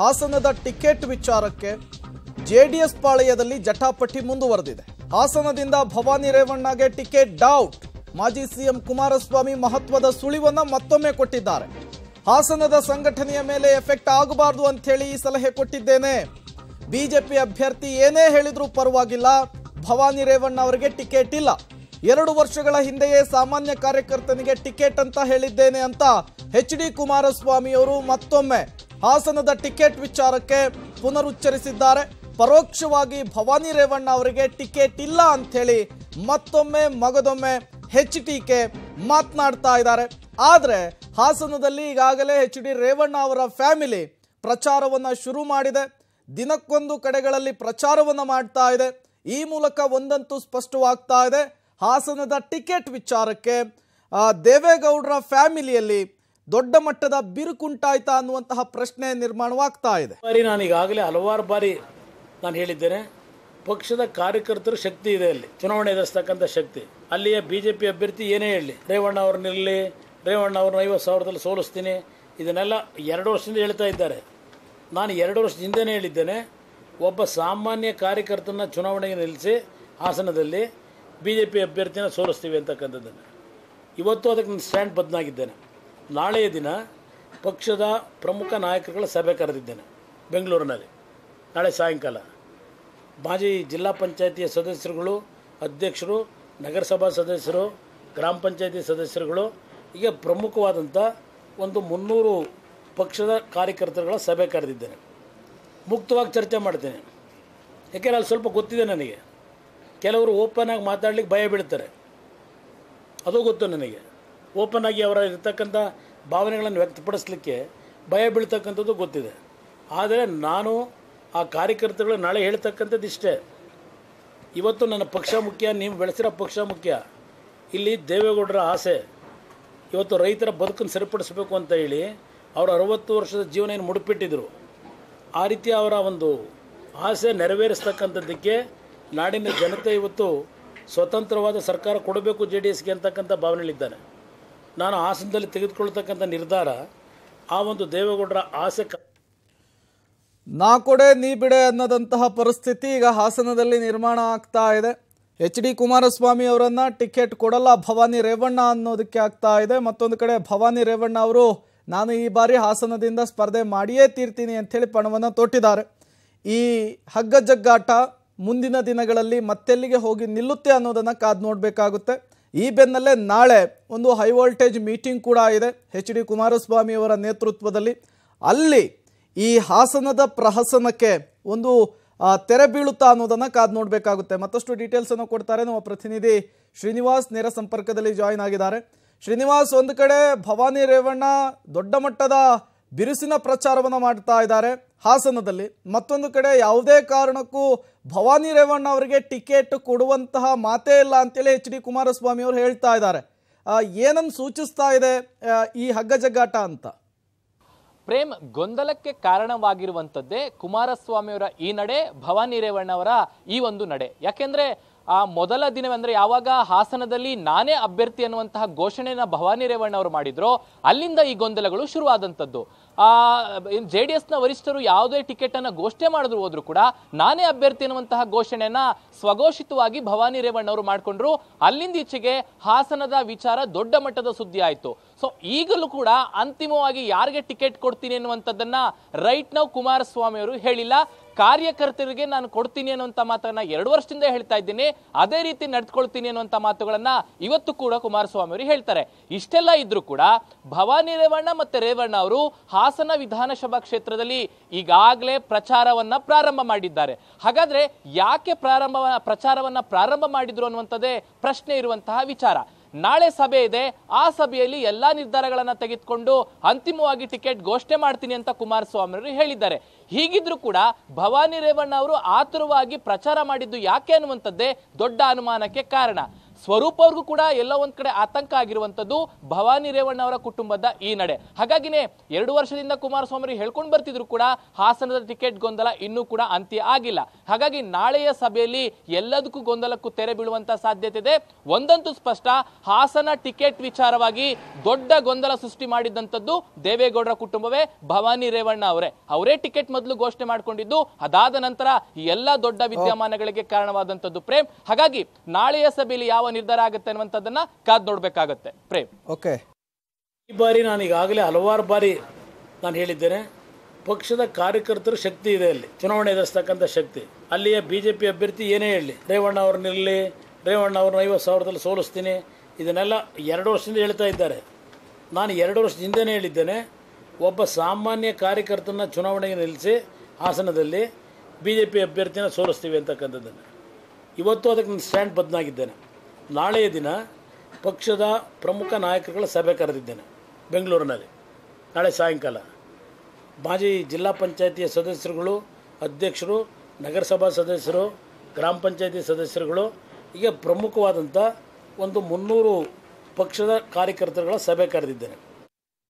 ಹಾಸನದ ಟಿಕೆಟ್ ವಿಚಾರಕ್ಕೆ ಜೆಡಿಎಸ್ ಪಾಳೆಯದಲ್ಲಿ ಜಟಾಪಟಿ ಮುಂದುವರೆದಿದೆ ಹಾಸನದಿಂದ ಭವಾನಿ ರೇವಣ್ಣಗೆ ಟಿಕೆಟ್ ಡೌಟ್ ಮಾಜಿ ಸಿಎಂ ಕುಮಾರಸ್ವಾಮಿ ಮಹತ್ವದ ಸುಳಿವನ್ನ ಮತ್ತೊಮ್ಮೆ ಕೊಟ್ಟಿದ್ದಾರೆ ಹಾಸನದ ಸಂಘಟನೆಯ ಮೇಲೆ ಎಫೆಕ್ಟ್ ಆಗಬಾರದು ಅಂತ ಹೇಳಿ ಈ ಸಲಹೆ ಕೊಟ್ಟಿದ್ದೇನೆ ಬಿಜೆಪಿ ಅಭ್ಯರ್ಥಿ ಏನೇ ಹೇಳಿದ್ರೂ ಪರವಾಗಿಲ್ಲ ಭವಾನಿ ರೇವಣ್ಣ ಅವರಿಗೆ ಟಿಕೆಟ್ ಇಲ್ಲ ಎರಡು ವರ್ಷಗಳ ಹಿಂದೆಯೇ ಸಾಮಾನ್ಯ ಕಾರ್ಯಕರ್ತನಿಗೆ ಟಿಕೆಟ್ ಅಂತ ಹೇಳಿದ್ದೇನೆ ಅಂತ ಎಚ್ ಡಿ ಕುಮಾರಸ್ವಾಮಿ ಅವರು ಮತ್ತೊಮ್ಮೆ ಹಾಸನದ ಟಿಕೆಟ್ ವಿಚಾರಕ್ಕೆ ಪುನರುಚ್ಚರಿಸಿದ್ದಾರೆ ಪರೋಕ್ಷವಾಗಿ ಭವಾನಿ ರೇವಣ್ಣ ಅವರಿಗೆ ಟಿಕೆಟ್ ಇಲ್ಲ ಹೇಳಿ ಮತ್ತೊಮ್ಮೆ ಮಗದೊಮ್ಮೆ ಹೆಚ್ ಟಿಕೆ ಮಾತನಾಡ್ತಾ ಇದ್ದಾರೆ ಆದರೆ ಹಾಸನದಲ್ಲಿ ಈಗಾಗಲೇ ಎಚ್ ಡಿ ರೇವಣ್ಣ ಅವರ ಫ್ಯಾಮಿಲಿ ಪ್ರಚಾರವನ್ನು ಶುರು ಮಾಡಿದೆ ದಿನಕ್ಕೊಂದು ಕಡೆಗಳಲ್ಲಿ ಪ್ರಚಾರವನ್ನು ಮಾಡ್ತಾ ಇದೆ ಈ ಮೂಲಕ ಒಂದಂತೂ ಸ್ಪಷ್ಟವಾಗ್ತಾ ಇದೆ ಹಾಸನದ ಟಿಕೆಟ್ ವಿಚಾರಕ್ಕೆ ದೇವೇಗೌಡರ ಫ್ಯಾಮಿಲಿಯಲ್ಲಿ ದೊಡ್ಡ ಮಟ್ಟದ ಬಿರುಕುಂಟಾಯ್ತಾ ಅನ್ನುವಂತಹ ಪ್ರಶ್ನೆ ನಿರ್ಮಾಣವಾಗ್ತಾ ಇದೆ ಬಾರಿ ನಾನು ಈಗಾಗಲೇ ಹಲವಾರು ಬಾರಿ ನಾನು ಹೇಳಿದ್ದೇನೆ ಪಕ್ಷದ ಕಾರ್ಯಕರ್ತರು ಶಕ್ತಿ ಇದೆ ಅಲ್ಲಿ ಚುನಾವಣೆ ಎದುರಿಸ್ತಕ್ಕಂಥ ಶಕ್ತಿ ಅಲ್ಲಿಯ ಬಿ ಜೆ ಪಿ ಅಭ್ಯರ್ಥಿ ಏನೇ ಹೇಳಿ ರೇವಣ್ಣ ಅವ್ರನ್ನಿರಲಿ ರೇವಣ್ಣ ಅವ್ರನ್ನ ಐವತ್ತು ಸಾವಿರದಲ್ಲಿ ಸೋಲಿಸ್ತೀನಿ ಇದನ್ನೆಲ್ಲ ಎರಡು ವರ್ಷದಿಂದ ಹೇಳ್ತಾ ಇದ್ದಾರೆ ನಾನು ಎರಡು ವರ್ಷದ ಹೇಳಿದ್ದೇನೆ ಒಬ್ಬ ಸಾಮಾನ್ಯ ಕಾರ್ಯಕರ್ತನ ಚುನಾವಣೆಗೆ ನಿಲ್ಲಿಸಿ ಹಾಸನದಲ್ಲಿ ಬಿ ಜೆ ಪಿ ಅಭ್ಯರ್ಥಿನ ಸೋಲಿಸ್ತೀವಿ ಅಂತಕ್ಕಂಥದ್ದನ್ನು ಇವತ್ತು ಅದಕ್ಕೆ ನಾನು ಸ್ಟ್ಯಾಂಡ್ ಬದ್ನಾಗಿದ್ದೇನೆ ನಾಳೆಯ ದಿನ ಪಕ್ಷದ ಪ್ರಮುಖ ನಾಯಕರುಗಳ ಸಭೆ ಕರೆದಿದ್ದೇನೆ ಬೆಂಗಳೂರಿನಲ್ಲಿ ನಾಳೆ ಸಾಯಂಕಾಲ ಮಾಜಿ ಜಿಲ್ಲಾ ಪಂಚಾಯಿತಿಯ ಸದಸ್ಯರುಗಳು ಅಧ್ಯಕ್ಷರು ನಗರಸಭಾ ಸದಸ್ಯರು ಗ್ರಾಮ ಪಂಚಾಯತಿ ಸದಸ್ಯರುಗಳು ಈಗ ಪ್ರಮುಖವಾದಂಥ ಒಂದು ಮುನ್ನೂರು ಪಕ್ಷದ ಕಾರ್ಯಕರ್ತರುಗಳ ಸಭೆ ಕರೆದಿದ್ದೇನೆ ಮುಕ್ತವಾಗಿ ಚರ್ಚೆ ಮಾಡ್ತೇನೆ ಯಾಕೆಂದರೆ ಅಲ್ಲಿ ಸ್ವಲ್ಪ ಗೊತ್ತಿದೆ ನನಗೆ ಕೆಲವರು ಓಪನ್ ಆಗಿ ಮಾತಾಡ್ಲಿಕ್ಕೆ ಭಯ ಬೀಳ್ತಾರೆ ಅದು ಗೊತ್ತು ನನಗೆ ಓಪನ್ ಆಗಿ ಅವರ ಇರ್ತಕ್ಕಂಥ ಭಾವನೆಗಳನ್ನು ವ್ಯಕ್ತಪಡಿಸಲಿಕ್ಕೆ ಭಯ ಬೀಳ್ತಕ್ಕಂಥದ್ದು ಗೊತ್ತಿದೆ ಆದರೆ ನಾನು ಆ ಕಾರ್ಯಕರ್ತರುಗಳು ನಾಳೆ ಹೇಳ್ತಕ್ಕಂಥದ್ದು ಇಷ್ಟೇ ಇವತ್ತು ನನ್ನ ಪಕ್ಷ ಮುಖ್ಯ ನೀವು ಬೆಳೆಸಿರೋ ಪಕ್ಷ ಮುಖ್ಯ ಇಲ್ಲಿ ದೇವೇಗೌಡರ ಆಸೆ ಇವತ್ತು ರೈತರ ಬದುಕನ್ನು ಸರಿಪಡಿಸಬೇಕು ಅಂತ ಹೇಳಿ ಅವರು ಅರವತ್ತು ವರ್ಷದ ಜೀವನ ಏನು ಮುಡಿಪಿಟ್ಟಿದ್ರು ಆ ರೀತಿ ಅವರ ಒಂದು ಆಸೆ ನೆರವೇರಿಸ್ತಕ್ಕಂಥದ್ದಕ್ಕೆ ನಾಡಿನ ಜನತೆ ಇವತ್ತು ಸ್ವತಂತ್ರವಾದ ಸರ್ಕಾರ ಕೊಡಬೇಕು ಜೆ ಡಿ ಎಸ್ಗೆ ಅಂತಕ್ಕಂಥ ಭಾವನೆಯಲ್ಲಿದ್ದಾನೆ ನಾನು ಹಾಸನದಲ್ಲಿ ತೆಗೆದುಕೊಳ್ತಕ್ಕಂಥ ನಿರ್ಧಾರ ಆ ಒಂದು ದೇವೇಗೌಡರ ಆಸೆ ನಾ ಕೊಡೆ ನೀ ಬಿಡೆ ಅನ್ನೋದಂತಹ ಪರಿಸ್ಥಿತಿ ಈಗ ಹಾಸನದಲ್ಲಿ ನಿರ್ಮಾಣ ಆಗ್ತಾ ಇದೆ ಎಚ್ ಡಿ ಕುಮಾರಸ್ವಾಮಿ ಅವರನ್ನು ಟಿಕೆಟ್ ಕೊಡಲ್ಲ ಭವಾನಿ ರೇವಣ್ಣ ಅನ್ನೋದಕ್ಕೆ ಆಗ್ತಾ ಇದೆ ಮತ್ತೊಂದು ಕಡೆ ಭವಾನಿ ರೇವಣ್ಣ ಅವರು ನಾನು ಈ ಬಾರಿ ಹಾಸನದಿಂದ ಸ್ಪರ್ಧೆ ಮಾಡಿಯೇ ತೀರ್ತೀನಿ ಅಂಥೇಳಿ ಪಣವನ್ನು ತೊಟ್ಟಿದ್ದಾರೆ ಈ ಹಗ್ಗಜಗ್ಗಾಟ ಮುಂದಿನ ದಿನಗಳಲ್ಲಿ ಮತ್ತೆಲ್ಲಿಗೆ ಹೋಗಿ ನಿಲ್ಲುತ್ತೆ ಅನ್ನೋದನ್ನು ಕಾದು ನೋಡಬೇಕಾಗುತ್ತೆ ಈ ಬೆನ್ನಲ್ಲೇ ನಾಳೆ ಒಂದು ಹೈ ವೋಲ್ಟೇಜ್ ಮೀಟಿಂಗ್ ಕೂಡ ಇದೆ ಎಚ್ ಡಿ ಕುಮಾರಸ್ವಾಮಿ ಅವರ ನೇತೃತ್ವದಲ್ಲಿ ಅಲ್ಲಿ ಈ ಹಾಸನದ ಪ್ರಹಸನಕ್ಕೆ ಒಂದು ತೆರೆ ಬೀಳುತ್ತಾ ಅನ್ನೋದನ್ನು ಕಾದು ನೋಡಬೇಕಾಗುತ್ತೆ ಮತ್ತಷ್ಟು ಡೀಟೇಲ್ಸನ್ನು ಕೊಡ್ತಾರೆ ನಮ್ಮ ಪ್ರತಿನಿಧಿ ಶ್ರೀನಿವಾಸ್ ನೇರ ಸಂಪರ್ಕದಲ್ಲಿ ಜಾಯಿನ್ ಆಗಿದ್ದಾರೆ ಶ್ರೀನಿವಾಸ್ ಒಂದು ಕಡೆ ಭವಾನಿ ರೇವಣ್ಣ ದೊಡ್ಡ ಮಟ್ಟದ ಬಿರುಸಿನ ಪ್ರಚಾರವನ್ನು ಮಾಡ್ತಾ ಇದ್ದಾರೆ ಹಾಸನದಲ್ಲಿ ಮತ್ತೊಂದು ಕಡೆ ಯಾವುದೇ ಕಾರಣಕ್ಕೂ ಭವಾನಿ ರೇವಣ್ಣ ಅವರಿಗೆ ಟಿಕೆಟ್ ಕೊಡುವಂತಹ ಮಾತೇ ಇಲ್ಲ ಅಂತೇಳಿ ಎಚ್ ಡಿ ಕುಮಾರಸ್ವಾಮಿ ಅವರು ಹೇಳ್ತಾ ಇದ್ದಾರೆ ಏನನ್ನು ಸೂಚಿಸ್ತಾ ಇದೆ ಈ ಹಗ್ಗಜಗ್ಗಾಟ ಅಂತ ಪ್ರೇಮ್ ಗೊಂದಲಕ್ಕೆ ಕಾರಣವಾಗಿರುವಂಥದ್ದೇ ಕುಮಾರಸ್ವಾಮಿಯವರ ಈ ನಡೆ ಭವಾನಿ ರೇವಣ್ಣವರ ಈ ಒಂದು ನಡೆ ಯಾಕೆಂದರೆ ಆ ಮೊದಲ ದಿನವೆಂದರೆ ಯಾವಾಗ ಹಾಸನದಲ್ಲಿ ನಾನೇ ಅಭ್ಯರ್ಥಿ ಅನ್ನುವಂತಹ ಘೋಷಣೆಯನ್ನ ಭವಾನಿ ರೇವಣ್ಣ ಅವರು ಮಾಡಿದ್ರು ಅಲ್ಲಿಂದ ಈ ಗೊಂದಲಗಳು ಶುರುವಾದಂಥದ್ದು ಜೆ ಡಿ ಎಸ್ನ ವರಿಷ್ಠರು ಯಾವುದೇ ಟಿಕೆಟ್ ಅನ್ನ ಘೋಷಣೆ ಮಾಡಿದ್ರು ಹೋದ್ರು ಕೂಡ ನಾನೇ ಅಭ್ಯರ್ಥಿ ಅನ್ನುವಂತಹ ಘೋಷಣೆಯನ್ನ ಸ್ವಘೋಷಿತವಾಗಿ ಭವಾನಿ ರೇವಣ್ಣ ಅವರು ಮಾಡಿಕೊಂಡ್ರು ಅಲ್ಲಿಂದ ಈಚೆಗೆ ಹಾಸನದ ವಿಚಾರ ದೊಡ್ಡ ಮಟ್ಟದ ಸುದ್ದಿ ಆಯಿತು ಸೊ ಈಗಲೂ ಕೂಡ ಅಂತಿಮವಾಗಿ ಯಾರಿಗೆ ಟಿಕೆಟ್ ಕೊಡ್ತೀನಿ ಅನ್ನುವಂಥದ್ದನ್ನ ರೈಟ್ ನಾವು ಕುಮಾರಸ್ವಾಮಿ ಅವರು ಹೇಳಿಲ್ಲ ಕಾರ್ಯಕರ್ತರಿಗೆ ನಾನು ಕೊಡ್ತೀನಿ ಅನ್ನುವಂಥ ಮಾತನ್ನ ಎರಡು ವರ್ಷದಿಂದ ಹೇಳ್ತಾ ಇದ್ದೀನಿ ಅದೇ ರೀತಿ ನಡೆದುಕೊಳ್ತೀನಿ ಅನ್ನುವಂಥ ಮಾತುಗಳನ್ನ ಇವತ್ತು ಕೂಡ ಕುಮಾರಸ್ವಾಮಿ ಅವರು ಹೇಳ್ತಾರೆ ಇಷ್ಟೆಲ್ಲ ಇದ್ರೂ ಕೂಡ ಭವಾನಿ ರೇವಣ್ಣ ಮತ್ತೆ ರೇವಣ್ಣ ಅವರು ಹಾಸನ ವಿಧಾನಸಭಾ ಕ್ಷೇತ್ರದಲ್ಲಿ ಈಗಾಗಲೇ ಪ್ರಚಾರವನ್ನ ಪ್ರಾರಂಭ ಮಾಡಿದ್ದಾರೆ ಹಾಗಾದ್ರೆ ಯಾಕೆ ಪ್ರಾರಂಭ ಪ್ರಚಾರವನ್ನ ಪ್ರಾರಂಭ ಮಾಡಿದ್ರು ಅನ್ನುವಂಥದ್ದೇ ಪ್ರಶ್ನೆ ಇರುವಂತಹ ವಿಚಾರ ನಾಳೆ ಸಭೆ ಇದೆ ಆ ಸಭೆಯಲ್ಲಿ ಎಲ್ಲ ನಿರ್ಧಾರಗಳನ್ನು ತೆಗೆದುಕೊಂಡು ಅಂತಿಮವಾಗಿ ಟಿಕೆಟ್ ಘೋಷಣೆ ಮಾಡ್ತೀನಿ ಅಂತ ಕುಮಾರಸ್ವಾಮಿ ಹೇಳಿದ್ದಾರೆ ಹೀಗಿದ್ರೂ ಕೂಡ ಭವಾನಿ ರೇವಣ್ಣ ಅವರು ಆತುರವಾಗಿ ಪ್ರಚಾರ ಮಾಡಿದ್ದು ಯಾಕೆ ಅನ್ನುವಂಥದ್ದೇ ದೊಡ್ಡ ಅನುಮಾನಕ್ಕೆ ಕಾರಣ ಸ್ವರೂಪ ಅವ್ರಿಗೂ ಕೂಡ ಎಲ್ಲ ಒಂದ್ ಕಡೆ ಆತಂಕ ಆಗಿರುವಂತದ್ದು ಭವಾನಿ ರೇವಣ್ಣ ಅವರ ಕುಟುಂಬದ ಈ ನಡೆ ಹಾಗಾಗಿನೇ ಎರಡು ವರ್ಷದಿಂದ ಕುಮಾರಸ್ವಾಮಿ ಹೇಳ್ಕೊಂಡು ಬರ್ತಿದ್ರು ಕೂಡ ಹಾಸನದ ಟಿಕೆಟ್ ಗೊಂದಲ ಇನ್ನೂ ಕೂಡ ಅಂತ್ಯ ಆಗಿಲ್ಲ ಹಾಗಾಗಿ ನಾಳೆಯ ಸಭೆಯಲ್ಲಿ ಎಲ್ಲದಕ್ಕೂ ಗೊಂದಲಕ್ಕೂ ತೆರೆ ಬೀಳುವಂತ ಸಾಧ್ಯತೆ ಇದೆ ಒಂದಂತೂ ಸ್ಪಷ್ಟ ಹಾಸನ ಟಿಕೆಟ್ ವಿಚಾರವಾಗಿ ದೊಡ್ಡ ಗೊಂದಲ ಸೃಷ್ಟಿ ಮಾಡಿದಂತದ್ದು ದೇವೇಗೌಡರ ಕುಟುಂಬವೇ ಭವಾನಿ ರೇವಣ್ಣ ಅವರೇ ಅವರೇ ಟಿಕೆಟ್ ಮೊದಲು ಘೋಷಣೆ ಮಾಡಿಕೊಂಡಿದ್ದು ಅದಾದ ನಂತರ ಎಲ್ಲ ದೊಡ್ಡ ವಿದ್ಯಮಾನಗಳಿಗೆ ಕಾರಣವಾದಂತದ್ದು ಪ್ರೇಮ್ ಹಾಗಾಗಿ ನಾಳೆಯ ಸಭೆಯಲ್ಲಿ ಯಾವ ನಿರ್ಧಾರ ಆಗುತ್ತೆ ಅನ್ನುವಂಥದ್ದನ್ನ ಕಾದ್ ನೋಡ್ಬೇಕಾಗತ್ತೆ ಪ್ರೇಮ್ ಓಕೆ ಈ ಬಾರಿ ನಾನು ಈಗಾಗಲೇ ಹಲವಾರು ಬಾರಿ ನಾನು ಹೇಳಿದ್ದೇನೆ ಪಕ್ಷದ ಕಾರ್ಯಕರ್ತರ ಶಕ್ತಿ ಇದೆ ಅಲ್ಲಿ ಚುನಾವಣೆ ಎದುರಿಸ್ತಕ್ಕಂಥ ಶಕ್ತಿ ಅಲ್ಲಿಯ ಬಿ ಜೆ ಪಿ ಅಭ್ಯರ್ಥಿ ಏನೇ ಹೇಳಿ ರೇವಣ್ಣ ಅವ್ರನ್ನಿರಲಿ ರೇವಣ್ಣ ಅವ್ರನ್ನ ಐವತ್ತು ಸಾವಿರದಲ್ಲಿ ಸೋಲಿಸ್ತೀನಿ ಇದನ್ನೆಲ್ಲ ಎರಡು ವರ್ಷದಿಂದ ಹೇಳ್ತಾ ಇದ್ದಾರೆ ನಾನು ಎರಡು ವರ್ಷದ ಹಿಂದೆನೇ ಹೇಳಿದ್ದೇನೆ ಒಬ್ಬ ಸಾಮಾನ್ಯ ಕಾರ್ಯಕರ್ತನ ಚುನಾವಣೆಗೆ ನಿಲ್ಲಿಸಿ ಹಾಸನದಲ್ಲಿ ಬಿ ಜೆ ಪಿ ಅಭ್ಯರ್ಥಿನ ಸೋಲಿಸ್ತೀವಿ ಅಂತಕ್ಕಂಥದ್ದನ್ನು ಇವತ್ತು ಅದಕ್ಕೆ ನಾನು ಸ್ಟ್ಯಾಂಡ್ ಬದ್ನಾಗಿದ್ದೇನೆ ನಾಳೆಯ ದಿನ ಪಕ್ಷದ ಪ್ರಮುಖ ನಾಯಕರುಗಳ ಸಭೆ ಕರೆದಿದ್ದೇನೆ ಬೆಂಗಳೂರಿನಲ್ಲಿ ನಾಳೆ ಸಾಯಂಕಾಲ ಮಾಜಿ ಜಿಲ್ಲಾ ಪಂಚಾಯಿತಿಯ ಸದಸ್ಯರುಗಳು ಅಧ್ಯಕ್ಷರು ನಗರಸಭಾ ಸದಸ್ಯರು ಗ್ರಾಮ ಪಂಚಾಯತಿ ಸದಸ್ಯರುಗಳು ಈಗ ಪ್ರಮುಖವಾದಂಥ ಒಂದು ಮುನ್ನೂರು ಪಕ್ಷದ ಕಾರ್ಯಕರ್ತರುಗಳ ಸಭೆ ಕರೆದಿದ್ದೇನೆ